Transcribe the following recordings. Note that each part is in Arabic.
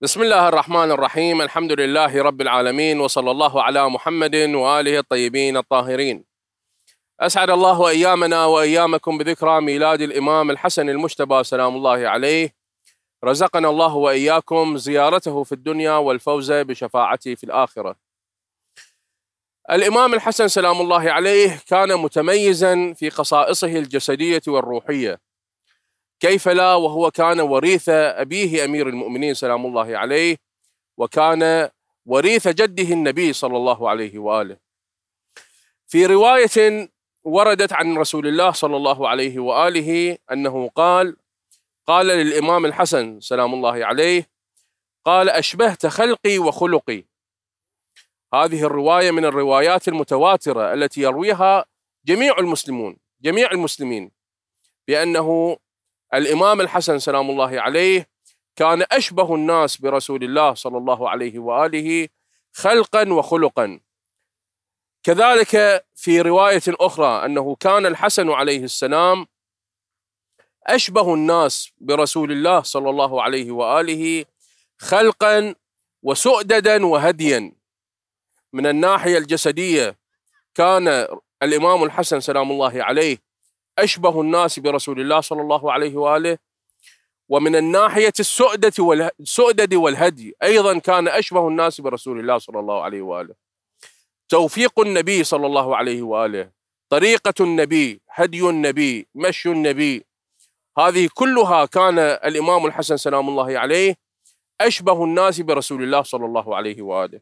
بسم الله الرحمن الرحيم الحمد لله رب العالمين وصلى الله على محمد واله الطيبين الطاهرين. اسعد الله ايامنا وايامكم بذكرى ميلاد الامام الحسن المجتبى سلام الله عليه. رزقنا الله واياكم زيارته في الدنيا والفوز بشفاعته في الاخره. الامام الحسن سلام الله عليه كان متميزا في خصائصه الجسديه والروحيه. كيف لا وهو كان وريث أبيه أمير المؤمنين سلام الله عليه وكان وريث جده النبي صلى الله عليه وآله في رواية وردت عن رسول الله صلى الله عليه وآله أنه قال قال للإمام الحسن سلام الله عليه قال أشبهت خلقي وخلقي هذه الرواية من الروايات المتواترة التي يرويها جميع المسلمون جميع المسلمين بأنه الامام الحسن سلام الله عليه كان اشبه الناس برسول الله صلى الله عليه واله خلقا وخلقا كذلك في روايه اخرى انه كان الحسن عليه السلام اشبه الناس برسول الله صلى الله عليه واله خلقا وسؤددا وهديا من الناحيه الجسديه كان الامام الحسن سلام الله عليه أشبه الناس برسول الله صلى الله عليه وآله ومن الناحية السؤدة والهدي أيضا كان أشبه الناس برسول الله صلى الله عليه وآله توفيق النبي صلى الله عليه وآله طريقة النبي هدي النبي مشي النبي هذه كلها كان الإمام الحسن سلام الله عليه أشبه الناس برسول الله صلى الله عليه وآله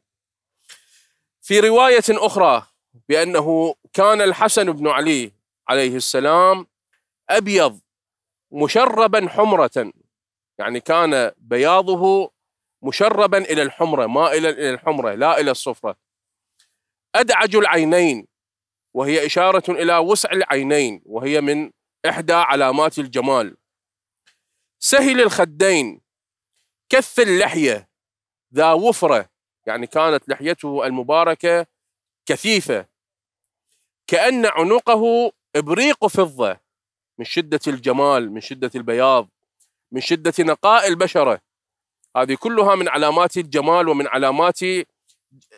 في رواية أخرى بأنه كان الحسن بن علي عليه السلام أبيض مشربا حمرة يعني كان بياضه مشربا إلى الحمرة مائلا إلى الحمرة لا إلى الصفرة أدعج العينين وهي إشارة إلى وسع العينين وهي من إحدى علامات الجمال سهل الخدين كث اللحية ذا وفرة يعني كانت لحيته المباركة كثيفة كأن عنقه ابريق وفضه من شده الجمال من شده البياض من شده نقاء البشره هذه كلها من علامات الجمال ومن علامات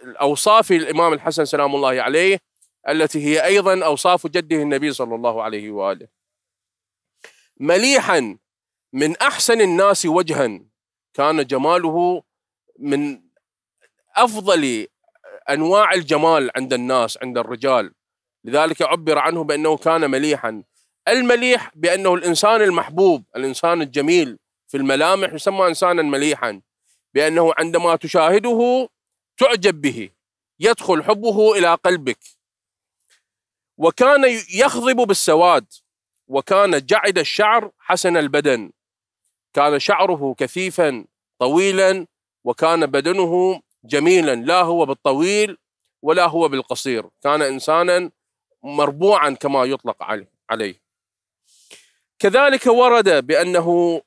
اوصاف الامام الحسن سلام الله عليه التي هي ايضا اوصاف جده النبي صلى الله عليه واله مليحا من احسن الناس وجها كان جماله من افضل انواع الجمال عند الناس عند الرجال لذلك عبر عنه بأنه كان مليحا المليح بأنه الإنسان المحبوب الإنسان الجميل في الملامح يسمى إنسانا مليحا بأنه عندما تشاهده تعجب به يدخل حبه إلى قلبك وكان يخضب بالسواد وكان جعد الشعر حسن البدن كان شعره كثيفا طويلا وكان بدنه جميلا لا هو بالطويل ولا هو بالقصير كان إنسانا مربوعا كما يطلق عليه كذلك ورد بأنه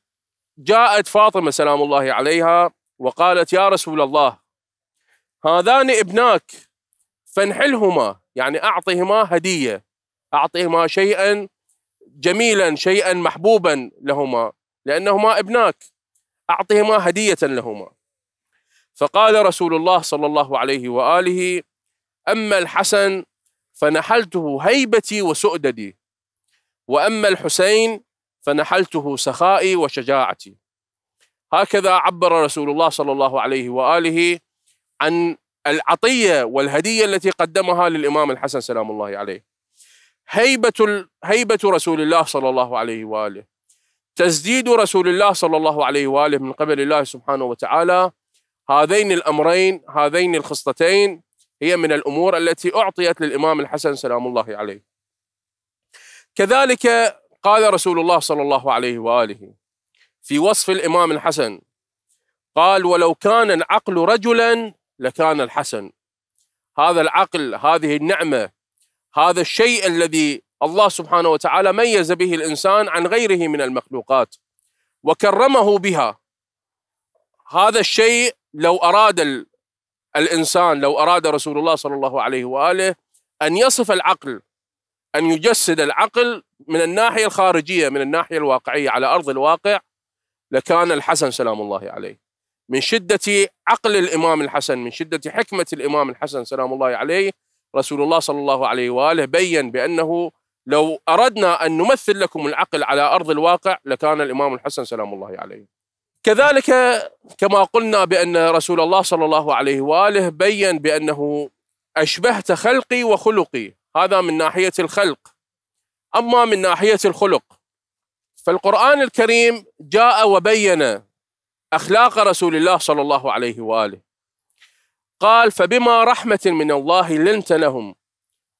جاءت فاطمة سلام الله عليها وقالت يا رسول الله هذان ابناك فانحلهما يعني أعطهما هدية أعطهما شيئا جميلا شيئا محبوبا لهما لأنهما ابناك أعطهما هدية لهما فقال رسول الله صلى الله عليه وآله أما الحسن فنحلته هيبتي وسؤددي واما الحسين فنحلته سخائي وشجاعتي هكذا عبر رسول الله صلى الله عليه واله عن العطيه والهديه التي قدمها للامام الحسن سلام الله عليه هيبه هيبه رسول الله صلى الله عليه واله تسديد رسول الله صلى الله عليه واله من قبل الله سبحانه وتعالى هذين الامرين هذين الخصلتين هي من الأمور التي أعطيت للإمام الحسن سلام الله عليه كذلك قال رسول الله صلى الله عليه وآله في وصف الإمام الحسن قال ولو كان العقل رجلا لكان الحسن هذا العقل هذه النعمة هذا الشيء الذي الله سبحانه وتعالى ميز به الإنسان عن غيره من المخلوقات وكرمه بها هذا الشيء لو أراد الإنسان لو أراد رسول الله صلى الله عليه وآله أن يصف العقل أن يجسد العقل من الناحية الخارجية من الناحية الواقعية على أرض الواقع لكان الحسن سلام الله عليه من شدة عقل الإمام الحسن من شدة حكمة الإمام الحسن سلام الله عليه رسول الله صلى الله عليه وآله بيّن بأنه لو أردنا أن نمثل لكم العقل على أرض الواقع لكان الإمام الحسن سلام الله عليه كذلك كما قلنا بأن رسول الله صلى الله عليه وآله بيّن بأنه أشبهت خلقي وخلقي هذا من ناحية الخلق أما من ناحية الخلق فالقرآن الكريم جاء وبين أخلاق رسول الله صلى الله عليه وآله قال فبما رحمة من الله لنت لهم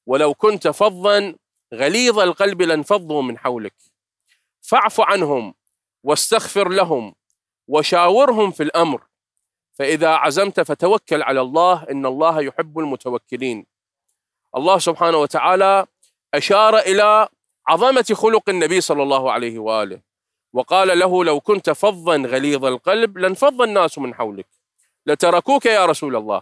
ولو كنت فظا غليظ القلب لانفضوا من حولك فاعف عنهم واستغفر لهم وشاورهم في الامر فاذا عزمت فتوكل على الله ان الله يحب المتوكلين الله سبحانه وتعالى اشار الى عظمه خلق النبي صلى الله عليه واله وقال له لو كنت فظا غليظ القلب لانفض الناس من حولك لتركوك يا رسول الله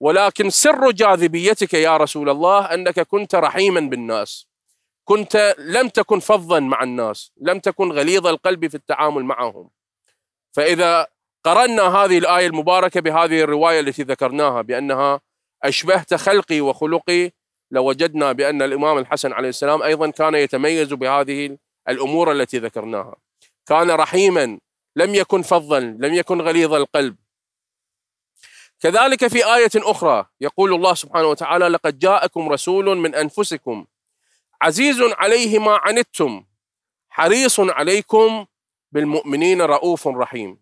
ولكن سر جاذبيتك يا رسول الله انك كنت رحيما بالناس كنت لم تكن فظا مع الناس لم تكن غليظ القلب في التعامل معهم فإذا قرنا هذه الآية المباركة بهذه الرواية التي ذكرناها بأنها أشبهت خلقي وخلقي لوجدنا بأن الإمام الحسن عليه السلام أيضا كان يتميز بهذه الأمور التي ذكرناها كان رحيما لم يكن فظا لم يكن غليظ القلب كذلك في آية أخرى يقول الله سبحانه وتعالى لقد جاءكم رسول من أنفسكم عزيز عليه ما عنتم حريص عليكم بالمؤمنين رؤوف رحيم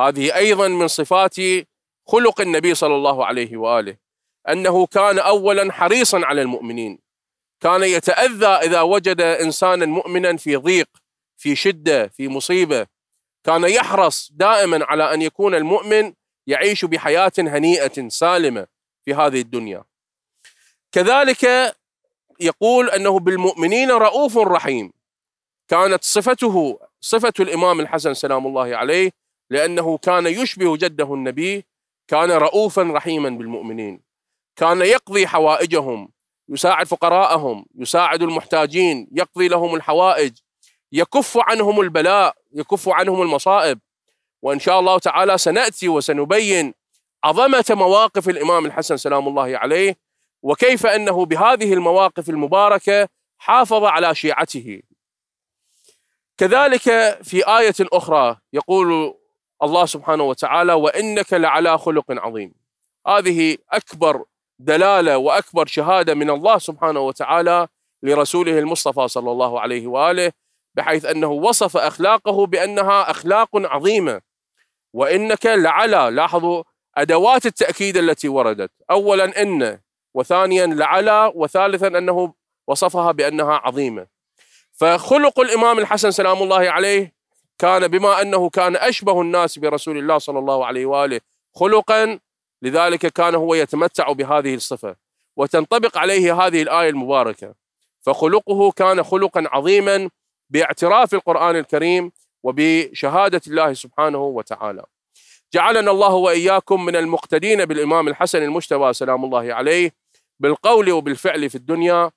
هذه أيضا من صفات خلق النبي صلى الله عليه وآله أنه كان أولا حريصا على المؤمنين كان يتأذى إذا وجد إنسانا مؤمنا في ضيق في شدة في مصيبة كان يحرص دائما على أن يكون المؤمن يعيش بحياة هنيئة سالمة في هذه الدنيا كذلك يقول أنه بالمؤمنين رؤوف رحيم كانت صفته صفة الإمام الحسن سلام الله عليه لأنه كان يشبه جده النبي كان رؤوفا رحيما بالمؤمنين كان يقضي حوائجهم يساعد فقراءهم يساعد المحتاجين يقضي لهم الحوائج يكف عنهم البلاء يكف عنهم المصائب وإن شاء الله تعالى سنأتي وسنبين عظمة مواقف الإمام الحسن سلام الله عليه وكيف أنه بهذه المواقف المباركة حافظ على شيعته كذلك في آية أخرى يقول الله سبحانه وتعالى وإنك لعلى خلق عظيم هذه أكبر دلالة وأكبر شهادة من الله سبحانه وتعالى لرسوله المصطفى صلى الله عليه وآله بحيث أنه وصف أخلاقه بأنها أخلاق عظيمة وإنك لعلى لاحظوا أدوات التأكيد التي وردت أولا إن وثانيا لعلى وثالثا أنه وصفها بأنها عظيمة فخلق الإمام الحسن سلام الله عليه كان بما أنه كان أشبه الناس برسول الله صلى الله عليه وآله خلقا لذلك كان هو يتمتع بهذه الصفة وتنطبق عليه هذه الآية المباركة فخلقه كان خلقا عظيما باعتراف القرآن الكريم وبشهادة الله سبحانه وتعالى جعلنا الله وإياكم من المقتدين بالإمام الحسن المجتبى سلام الله عليه بالقول وبالفعل في الدنيا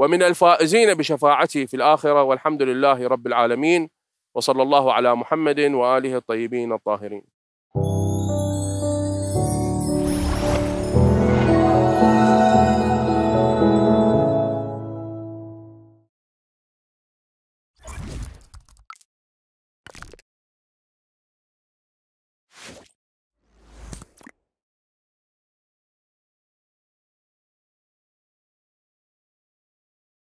ومن الفائزين بشفاعته في الآخرة والحمد لله رب العالمين وصلى الله على محمد وآله الطيبين الطاهرين